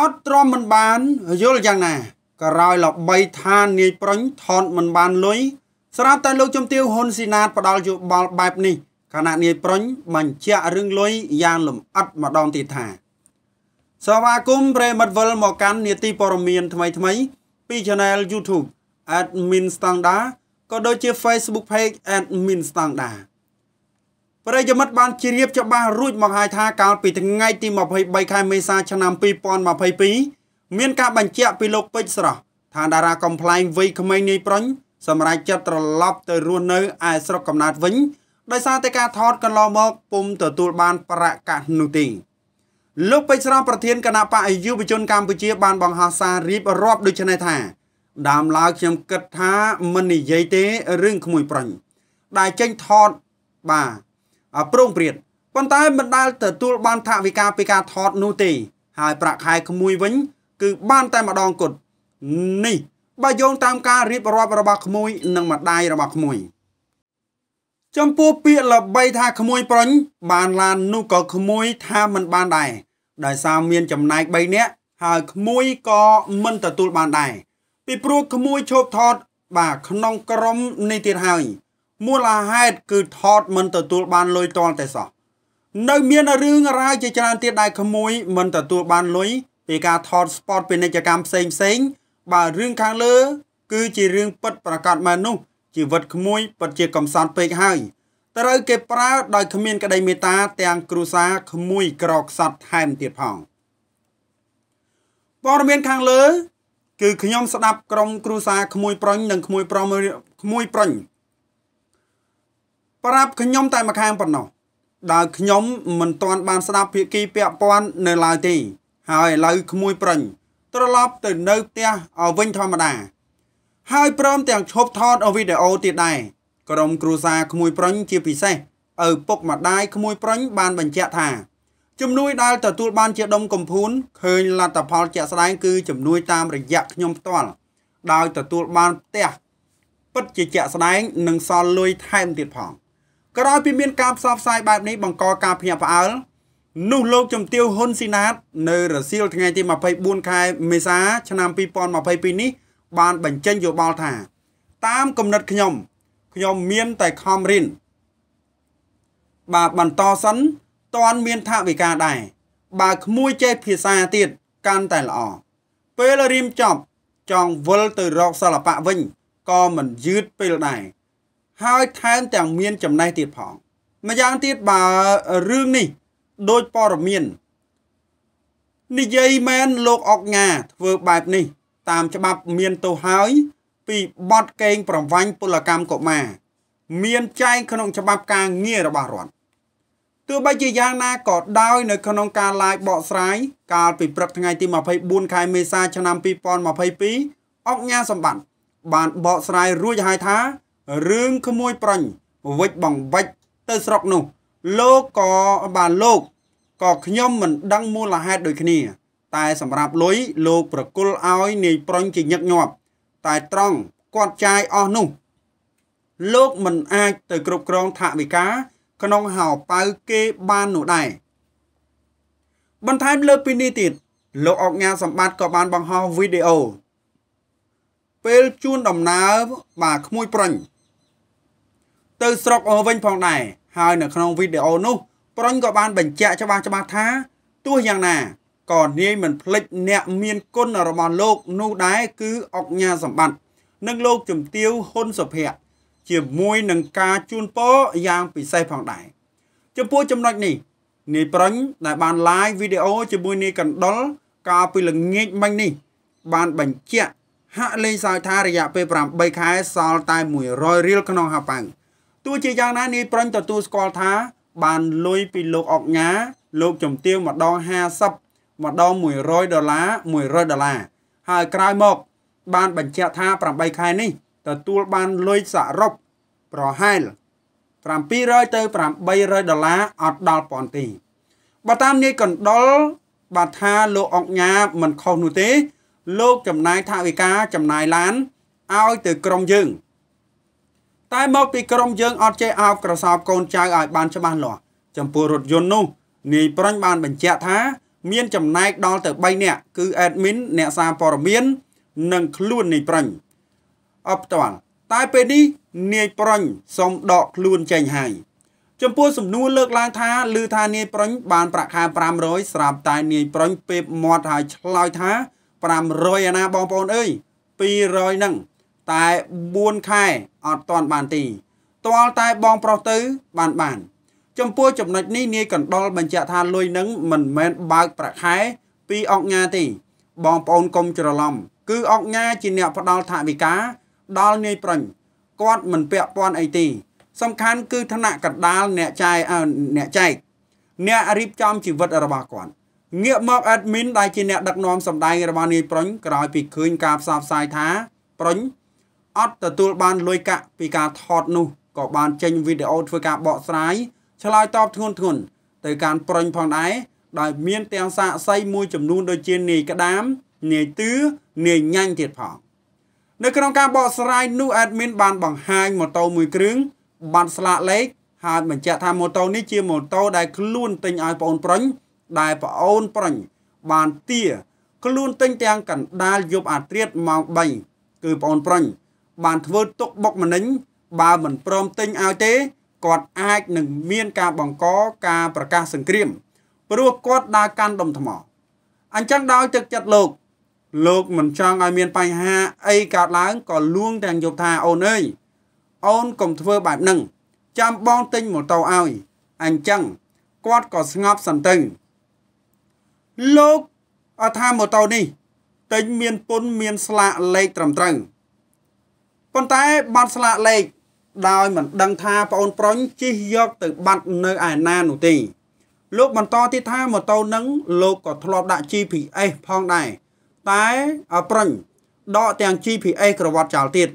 អត់ទ្រាំមិនបានយល់យ៉ាងណាក្រោយលបីថានាយប្រុញថនមិនបានលុយស្រាប់តែលោកជំទាវហ៊ុនស៊ីណាតផ្ដាល់យោបល់បែប នេះគណៈនាយប្រុញបញ្ជាក់រឿងលុយយ៉ាងលម្អិតម្ដងទៀតថាសវាគមប្រិមិត្តវិលមកកាន់នីតិព័រមានថ្មីថ្មី ពី Channel YouTube Admin Standard ក៏ដូចជា Facebook Page Admin Standard ប្រិយមិត្តបានជ្រាបច្បាស់រួចមកហើយថាកាលពីថ្ងៃទី23ខែមេសាឆ្នាំ2022មានការបញ្ជាក់ពីលោកពេជ្រស្រស់ថាតារាកំ pl ែងវ័យក្មេងនាយប្រុញសម្រាប់ចិត្តត្រឡប់ទៅរស់នៅឯស្រុកកំណើតវិញដោយសារតែការថតកន្លងមកពុំទទួលបានប្រាក់កាសនោះទេ លោកពេជ្រស្រស់ប្រធានគណៈបកយុវជនកម្ពុជាបានបង្ហោះសាររៀបរាប់ដូចនេះថាដើមឡើយខ្ញុំគិតថាមិននិយាយទេរឿងក្មួយប្រុញដែលចេញថតបាទប្រុងប្រយ័ត្នប៉ុន្តែមិនដែលទទួលបានថវិកាពីការថតនោះទេហើយប្រាក់ខែក្មួយវិញគឺបានតែម្ដងគត់នេះបើយោងតាមការរៀបរាប់របស់ក្មួយ និងម្ដាយរបស់ក្មួយចំពោះពាក្យល្បីថាក្មួយប្រញ បានឡាននោះក៏ក្មួយថាមិនបានដែរដោយសារមានចំណែក3នាក់ហើយក្មួយក៏មិនទទួលបានដែរពីព្រោះក្មួយឈប់ថត បាទក្នុងក្រុមនេះទៀតហើយមូលហេតុគឺថតមិនទទួលបានលុយតលតែសោះនៅមានរឿងរ៉ាវជាច្រើនទៀតដែលក្មួយមិនទទួលបានលុយពីការថត spot ពាណិជ្ជកម្មផ្សេងផ្សេងបើរឿងខាងលើគឺជារឿងពិតប្រកបមែននោះជីវិតក្មួយពិតជាកំសត់ពេកហើយត្រូវគេប្រើដោយគ្មានក្តីមេត្តាទាំងគ្រួសារក្មួយក្រខ្សត់ថែមទៀតផងព័ត៌មានខាងលើគឺខ្ញុំស្ដាប់ក្រុមគ្រួសារក្មួយប្រុញនិងក្មួយប្រុសក្មួយប្រុញប្រាប់ខ្ញុំតែម្ខាងប៉ុណ្ណោះដោយខ្ញុំមិនទាន់បានស្ដាប់ភាគីពាក់ព័ន្ធនៅឡើយទេហើយឥឡូវក្មួយប្រញត្រឡប់ទៅនៅផ្ទះឲ្យវិញធម្មតាហើយព្រមទាំងឈប់ថតវីដេអូទៀតដែរក្រុមគ្រួសារក្មួយប្រញ ជាពិសេសឪពុកម្ដាយក្មួយប្រញ បានបញ្ជាក់ថាជំនួយដែលទទួលបានជាដុំកំភួនឃើញលទ្ធផលជាក់ស្ដែង គឺជំនួយតាមរយៈខ្ញុំផ្ទាល់ដោយទទួលបានផ្ទះពិតជាជាក់ស្ដែងនិងសល់លុយថែមទៀតផង។ក្រោយពីមានការផ្សព្វផ្សាយបែបនេះបង្កការភ្ញាក់ផ្អើលនោះលោកជំទាវហ៊ុនស៊ីណាតនៅរសៀលថ្ងៃទី24ខែមេសាឆ្នាំ2022នេះ បានបញ្ចេញយោបល់ថា តាមគំនិតខ្ញុំខ្ញុំមានតែខំរៀនបាទបន្តសិនតន់មានថាវិការដែរបើក្មួយចេះភាសាទៀតកាន់តែល្អពេលរៀមចប់ចង់វិលទៅរកសិល្បៈវិញក៏មិនយឺតពេលដែរហើយថែមទាំងមានចំណេះទៀតផងម្យ៉ាងទៀតបើរឿងនេះដូចព័ត៌មាននិយាយមែន លោកអុកញ៉ាធ្វើបែបនេះ តាមច្បាប់មានទោសហើយ ពីបទកេង ប្រវាញ់ពលកម្មកុមារមានចែងក្នុង ច្បាប់ការងាររបស់រដ្ឋទោះបីជាយ៉ាងណាក៏ដោយនៅក្នុងការឡាយបកស្រាយកាលពីព្រឹកថ្ងៃទី24ខែមេសា ឆ្នាំ2022អង្គញាសម្បត្តិបានបកស្រាយរួចហើយថារឿងក្មួយប្រញ វិចបង្វិចទៅស្រុកនោះលោកក៏បានលោកក៏ខ្ញុំមិនដឹងមូលហេតុដូចគ្នា តែសម្រាប់លុយលោកប្រគល់ឲ្យនាយប្រញជាញឹកញាប់តែត្រង់គាត់ចាយអស់នោះ លោកមិនអាចទៅ គ្រប់គ្រងថវិកាក្នុងហោប៉ៅគេបាននោះដែរបន្ថែមលើពីនេះទៀតលោកអង្ញាសម្បត្តិក៏បានបង្ហោះវីដេអូពេលជួនដំណើរបាទក្មួយប្រញទៅស្រុកអូវិញផងដែរហើយនៅក្នុងវីដេអូនោះប្រុញក៏បានបញ្ជាក់ច្បាស់ច្បាស់ថាទោះយ៉ាងណាក៏នាយមិនភ្លេចអ្នកមានគុណរបស់លោកនោះដែរគឺអុកញ៉ាសម្បត្តិនិងលោកជំទាវហ៊ុនសុភ័ក្រជាមួយនឹងការជូនពរយ៉ាងពិសេសផងដែរចំពោះចំណុចនេះនាយប្រុញដែលបាន live វីដេអូជាមួយនាយកណ្ដុលកាលពីល្ងាចមិញនេះ បានបញ្ជាក់ហាក់លេងសើចថារយៈពេល8ខែសល់តែ100រៀលក្នុងហាប៉ៅទោះជាយ៉ាងណានាយប្រិនទទួលស្គាល់ថាបានលុយពីលោកអុកញ៉ាលោកចំទៀងម្ដង50ម្ដង100ដុល្លារ100ដុល្លារហើយក្រោយមក បានបញ្ជាក់ថា8ខែនេះទទួលបានលុយសរុបប្រហែល700ទៅ800ដុល្លារអត់ដល់ប៉ុនទីបើតាមនាយកណ្ដុលបាទថាលោកអង្គញាមិនខុសនោះទេ លោកចំណាយថាវិការចំណាយឡានឲ្យទៅក្រុមយើងតែមកពីក្រមយើងអត់ចេះអោបក្រសោបកូនចៅឲ្យបានច្បាស់លាស់ចំពោះរថយន្តនោះនាយប្រាញ់បានបញ្ជាក់ថាមានចំណែកដល់ទៅ3នាក់គឺ admin អ្នកសារព័ត៌មាន និងខ្លួននាយប្រាញ់អបតលតែពេលនេះនាយប្រាញ់សូមដកខ្លួនចេញហើយ ចំពោះសំណួរលើកឡើងថាឮថានាយប្រាញ់បានប្រាក់ខែ500ស្រាប់តែនាយប្រាញ់ពេបមាត់ហើយឆ្លើយថា500អាណាបងប្អូនអើយ200ហ្នឹងតែ4ខែអត់ទាន់បានទីទាល់តែបងប្រុសទៅ បានបាន ចំពោះចំណុចនេះនាយកណ្ដុលបញ្ជាក់ថាលុយនឹងមិនមែនបើកប្រាក់ខែ ពីអង្គញាទេបងប្អូនកុំច្រឡំគឺអង្គញាជាអ្នកផ្ដល់ថវិកាដល់នាយប្រុញគាត់មិនពាក់ព័ន្ធអីទេសំខាន់គឺឋានៈកណ្ដាលអ្នកចាយអ្នកចែកអ្នករៀបចំជីវិតរបស់គាត់ងាកមក admin ដែលជាអ្នកដឹកនាំសម្ដែងរបស់នាយប្រុញក្រោយពីឃើញការផ្សព្វផ្សាយថាប្រុញអត់ទទួលបានលុយកាក់ពីការថតនោះក៏បានចេញវីដេអូធ្វើការបកស្រាយឆ្លើយតបធ្ងន់ធ្ងរទៅកាន់ប្រុញផងដែរដោយមានទាំងសាកសីមួយចំនួន ដូចជានាយក្តាមនាយទឿនាយញ៉ាញ់ទៀតផងនៅក្នុងការបកស្រាយនោះ admin បានបង្ហាញម៉ូតូមួយ គ្រឿងបានស្លាកលេខហើយបញ្ជាក់ថាម៉ូតូនេះជាម៉ូតូដែលខ្លួនទិញឲ្យប្អូនប្រុញដែលប្អូនប្រុញបានទា ខ្លួនទិញទាំងកណ្ដាលយប់អាត្រិតម៉ោង3គឺប្អូនប្រុញបានធ្វើទុកបុកម្នេញបើមិនព្រមទិញឲ្យទេគាត់អាចនឹងមានការបង្កការប្រកាសសង្គ្រាម ព្រោះគាត់ដើរកាន់ដុំថ្មអញ្ចឹងដោយទឹកចិត្តលោក លោកមិនចង់ឲ្យ មានបញ្ហាអីកើតឡើងក៏លួងទាំងយប់ថាអូនអើយអូនកុំធ្វើបែបហ្នឹងចាំបងទិញម៉ូតូឲ្យអញ្ចឹងគាត់ក៏ស្ងប់សិនទៅលោកអថាម៉ូតូនេះ ទិញមានពុនមានស្លាកលេខត្រឹមត្រូវប៉ុន្តែបាត់ស្លាកលេខដោយមិនដឹងថាប្អូនប្រុសជិះយកទៅបាត់នៅឯណានោះទេលោកបន្តទៀតថាម៉ូតូនឹងលោកក៏ធ្លាប់ដាក់ GPS ផងដែរតែប្រុញដកទាំង GPS ក្រវ៉ាត់ចោលទៀត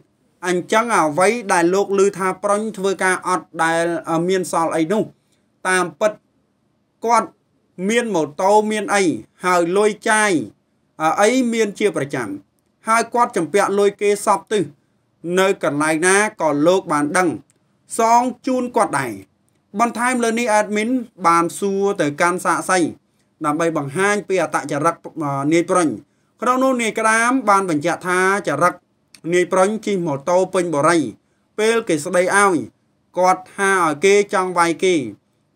អញ្ចឹងអ្វីដែលលោកឮថាប្រុញធ្វើការអត់ដែលមានសល់អីនោះ តាមពិតគាត់មានម៉ូតូមានអីហើយលុយចាយអីមានជាប្រចាំហើយគាត់ចម្ពាក់លុយគេសពទឹះនៅកន្លែងណាក៏លោកបានដឹងសងជូនគាត់ដែរបន្ថែមលើនេះ admin បានសួរទៅ កាន់សាកសីដើម្បីបង្ហាញពីអតចរិតនាយប្រុញក្នុងនោះនាយក្តាម បានបញ្ជាក់ថាចរិតនាយប្រុញជិះម៉ូតូពេញបរិយពេលគេស្ដីឲ្យគាត់ថាឲ្យគេចង់វាយគេ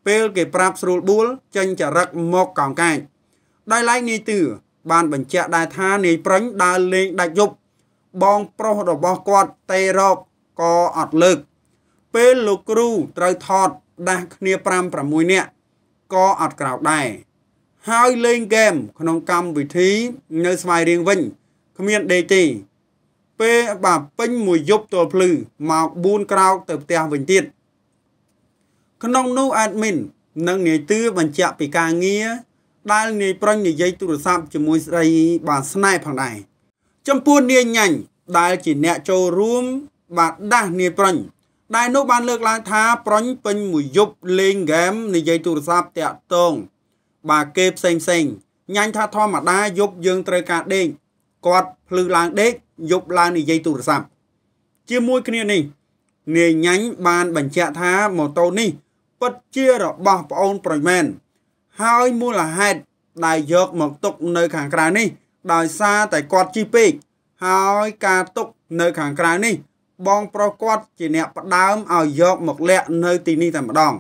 ពេលគេប្រាប់ស្រួលបួលចេញចរិតមកកោងកាចដោយឡែកនាយទឿបានបញ្ជាក់ដែរថានាយប្រុញដើរលេងដាច់យប់បងប្រុសរបស់គាត់ទេរកក៏អត់លើក ពេលលោកគ្រូត្រូវថតដាស់គ្នា5 6នាក់ក៏អត់ក្រោកដែរហើយលេងហ្គេមក្នុងកម្មវិធីនៅស្វាយរៀងវិញគ្មានដេកទេពេលបាទពេញមួយយប់ទល់ភ្លឺមក4ក្រោកទៅផ្ទះវិញទៀតក្នុងនោះអេដមីននិងនាយទឿបញ្ជាក់ពីការងារដែលនាយប្រុញនិយាយទូរស័ព្ទជាមួយស្រីបាទស្នេហ៍ផងដែរចំពោះនាងញ៉ាញ់ដែលជាអ្នកចូលរួម បាទដាស់នាយប្រញ ដែលនោះបានលើកឡើងថា ប្រញពេញមួយយប់លេងហ្គេមនិយាយទូរស័ព្ទតាក់ទងបាទគេផ្សេងផ្សេងញ៉ាញ់ថាធម្មតាយប់យើងត្រូវការដេកគាត់ភ្លឺឡើងដេកយប់ឡើងនិយាយទូរស័ព្ទជាមួយគ្នានេះនាយញ៉ាញ់បានបញ្ជាក់ថាម៉ូតូនេះពិតជារបស់ប្អូនប្រយមែនហើយមូលហេតុដែលយកមកទុកនៅ ខាងក្រៅនេះដោយសារតែគាត់ជីពេកហើយការຕົកនៅខាងក្រៅនេះ បងប្រុសគាត់ជាអ្នកផ្ដើមឲ្យយកមកលាក់នៅទីនេះតែម្ដង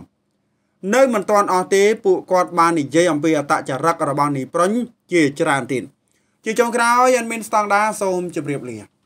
នៅមិនទាន់អស់ទេពួកគាត់បាននិយាយអំពីអតចរិតរបស់នីប្រុញជាច្រើនទៀតជាចុងក្រោយអនមានស្តង់ដាសូមជម្រាបលា